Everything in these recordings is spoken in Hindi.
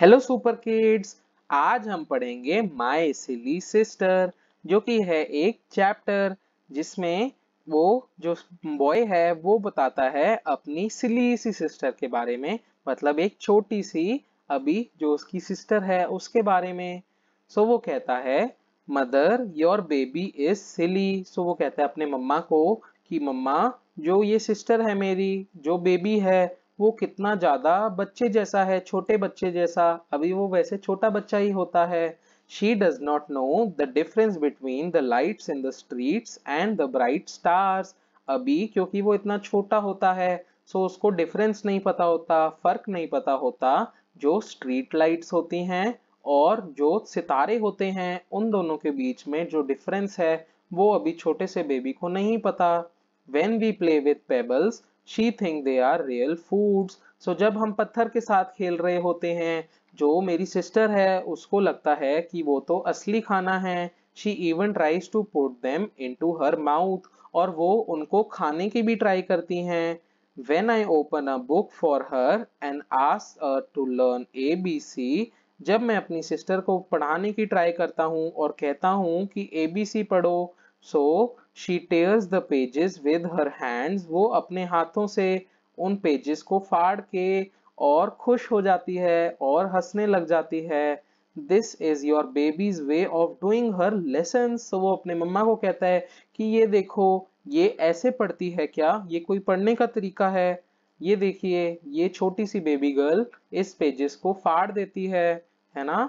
हेलो सुपर किड्स आज हम पढ़ेंगे माय सिली सिस्टर जो कि है एक चैप्टर जिसमें वो जो बॉय है वो बताता है अपनी सिली सी सिस्टर के बारे में मतलब एक छोटी सी अभी जो उसकी सिस्टर है उसके बारे में सो so, वो कहता है mother your baby is silly so वो कहता है अपने मम्मा को कि मम्मा जो ये सिस्टर है मेरी जो बेबी है वो कितना ज्यादा बच्चे जैसा है छोटे बच्चे जैसा अभी वो वैसे छोटा बच्चा ही होता है she does not know the difference between the lights in the streets and the bright stars अभी क्योंकि वो इतना छोटा होता है सो so उसको डिफरेंस नहीं पता होता फर्क नहीं पता होता जो स्ट्रीट लाइट्स होती हैं और जो सितारे होते हैं उन दोनों के बीच में जो डिफरेंस है वो अभी छोटे से बेबी को नहीं पता when we play with pebbles she think they are real foods so जब हम पत्थर के साथ खेल रहे होते हैं जो मेरी सिस्टर है उसको लगता है कि वो तो असली खाना है she even tries to put them into her mouth और वो उनको खाने की भी ट्राई करती हैं when I open a book for her and ask to learn A B C जब मैं अपनी सिस्टर को पढ़ाने की ट्राई करता हूँ और कहता हूँ कि ए बी सी पढ़ो so she tears the pages with her hands वो अपने हाथों से उन पेजेस को फाड़ के और खुश हो जाती है और हंसने लग जाती है this is your baby's way of doing her lesson so वो अपने मम्मा को कहता है कि ये देखो ये ऐसे पढ़ती है क्या ये कोई पढ़ने का तरीका है ये देखिए ये छोटी सी बेबी गर्ल इस पेजेस को फाड़ देती है है ना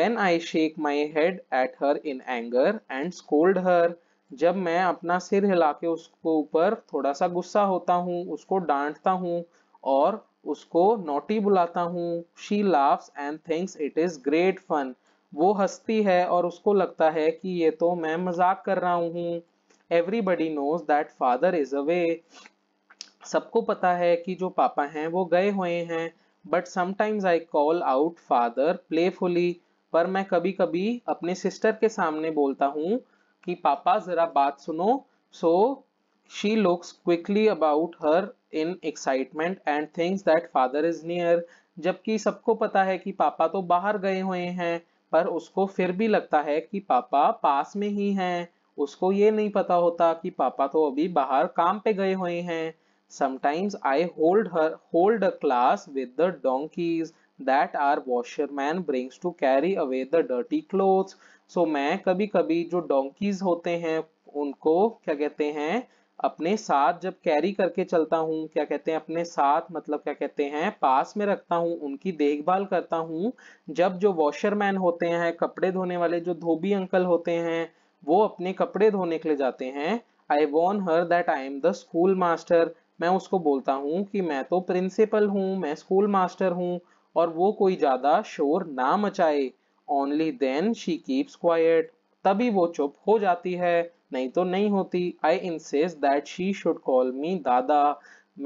when I shake my head at her in anger and scold her जब मैं अपना सिर हिला के उसको ऊपर थोड़ा सा गुस्सा होता हूँ उसको डांटता हूँ और उसको नोटी बुलाता हूँ she laughs and thinks it is great fun वो हंसती है और उसको लगता है कि ये तो मैं मजाक कर रहा हूँ everybody knows that father is away सबको पता है कि जो पापा हैं वो गए हुए हैं but sometimes I call out father playfully पर मैं कभी कभी अपने सिस्टर के सामने बोलता हूँ कि पापा जरा बात सुनो so she looks quickly about her in excitement and thinks that father is near जबकि सबको पता है कि पापा तो बाहर गए हुए हैं पर उसको फिर भी लगता है कि पापा पास में ही हैं उसको ये नहीं पता होता कि पापा तो अभी बाहर काम पे गए हुए हैं sometimes I hold her hold a class with the donkeys that our washerman brings to carry away the dirty clothes. So मैं कभी कभी जो donkeys होते हैं उनको क्या कहते हैं अपने साथ जब कैरी करके चलता हूँ क्या कहते हैं अपने साथ मतलब क्या कहते हैं पास में रखता हूँ उनकी देखभाल करता हूँ जब जो वॉशरमैन होते हैं कपड़े धोने वाले जो धोबी अंकल होते हैं वो अपने कपड़े धोने के लिए जाते हैं I want her that I am the school master मैं उसको बोलता हूँ कि मैं तो प्रिंसिपल हूँ मैं स्कूल मास्टर हूँ और वो कोई ज्यादा शोर ना मचाए only then she keeps quiet तभी वो चुप हो जाती है नहीं तो नहीं होती I insist that she should call me दादा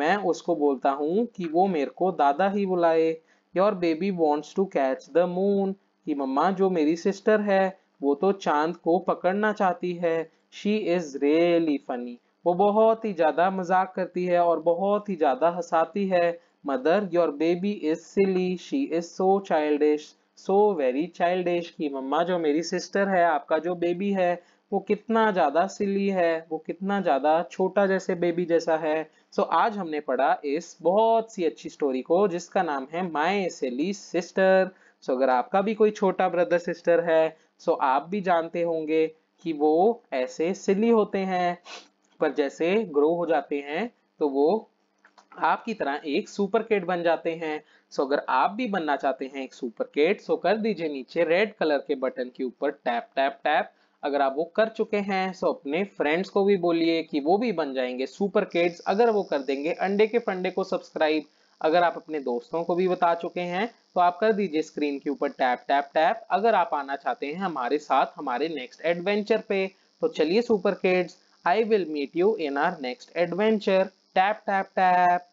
मैं उसको बोलता हूँ कि वो मेरे को दादा ही बुलाए your baby wants to catch the moon कि मम्मा जो मेरी सिस्टर है वो तो चांद को पकड़ना चाहती है शी इज रियली फनी वो बहुत ही ज्यादा मजाक करती है और बहुत ही ज्यादा हंसाती है mother your baby is silly she is so childish so very childish की मम्मा जो मेरी सिस्टर है आपका जो बेबी है वो कितना ज़्यादा सिली है वो कितना ज़्यादा छोटा जैसे बेबी जैसा है सो so, आज हमने पढ़ा इस बहुत सी अच्छी स्टोरी को जिसका नाम है माय सिली सिस्टर सो अगर आपका भी कोई छोटा ब्रदर सिस्टर है सो so आप भी जानते होंगे कि वो ऐसे सिली होते हैं पर जैसे ग्रो हो जाते हैं तो वो आपकी तरह एक सुपर किड बन जाते हैं सो अगर आप भी बनना चाहते हैं एक सुपर केट सो कर दीजिए नीचे रेड कलर के बटन के ऊपर टैप टैप टैप अगर आप वो कर चुके हैं सो अपने फ्रेंड्स को भी बोलिए कि वो भी बन जाएंगे सुपर केट्स अगर वो कर देंगे अंडे के फंडे को सब्सक्राइब अगर आप अपने दोस्तों को भी बता चुके हैं तो आप कर दीजिए स्क्रीन के ऊपर टैप टैप टैप अगर आप आना चाहते हैं हमारे साथ हमारे नेक्स्ट एडवेंचर पे तो चलिए super kids I will meet you in our next adventure tap tap tap